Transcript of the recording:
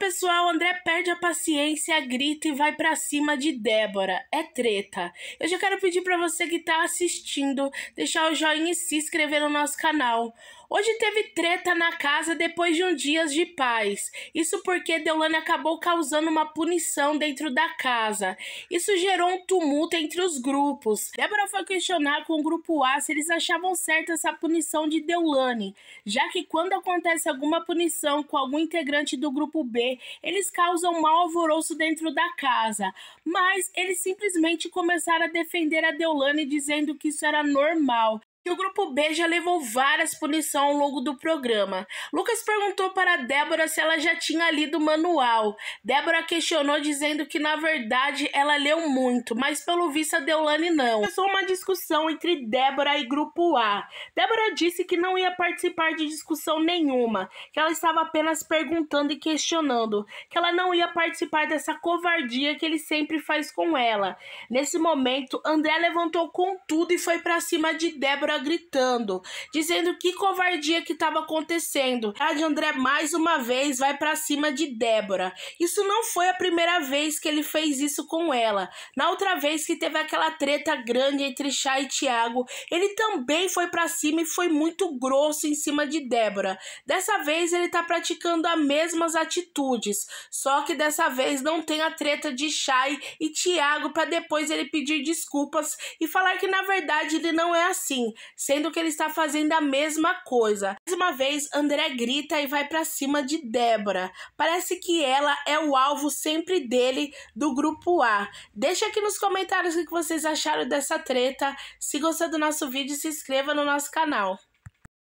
pessoal, André perde a paciência, grita e vai para cima de Débora. É treta. Eu já quero pedir para você que tá assistindo, deixar o joinha e se inscrever no nosso canal. Hoje teve treta na casa depois de um dia de paz. Isso porque Deolane acabou causando uma punição dentro da casa. Isso gerou um tumulto entre os grupos. Débora foi questionar com o grupo A se eles achavam certa essa punição de Deolane, já que quando acontece alguma punição com algum integrante do grupo B, eles causam mau alvoroço dentro da casa. Mas eles simplesmente começaram a defender a Deolane dizendo que isso era normal, que o grupo B já levou várias punições ao longo do programa. Lucas perguntou para Débora se ela já tinha lido o manual. Débora questionou dizendo que na verdade ela leu muito, mas pelo visto a Deolane não. Começou uma discussão entre Débora e grupo A. Débora disse que não ia participar de discussão nenhuma, que ela estava apenas perguntando e questionando, que ela não ia participar dessa covardia que ele sempre faz com ela. Nesse momento, André levantou com tudo e foi para cima de Débora gritando, dizendo que covardia que estava acontecendo. A de André mais uma vez vai para cima de Débora. Isso não foi a primeira vez que ele fez isso com ela. Na outra vez que teve aquela treta grande entre Chá e Tiago, ele também foi para cima e foi muito grosso em cima de Débora. Dessa vez ele tá praticando as mesmas atitudes, só que dessa vez não tem a treta de Chay e Tiago para depois ele pedir desculpas e falar que na verdade ele não é assim sendo que ele está fazendo a mesma coisa. Mais uma vez, André grita e vai para cima de Débora. Parece que ela é o alvo sempre dele do grupo A. Deixa aqui nos comentários o que vocês acharam dessa treta. Se gostou do nosso vídeo, se inscreva no nosso canal.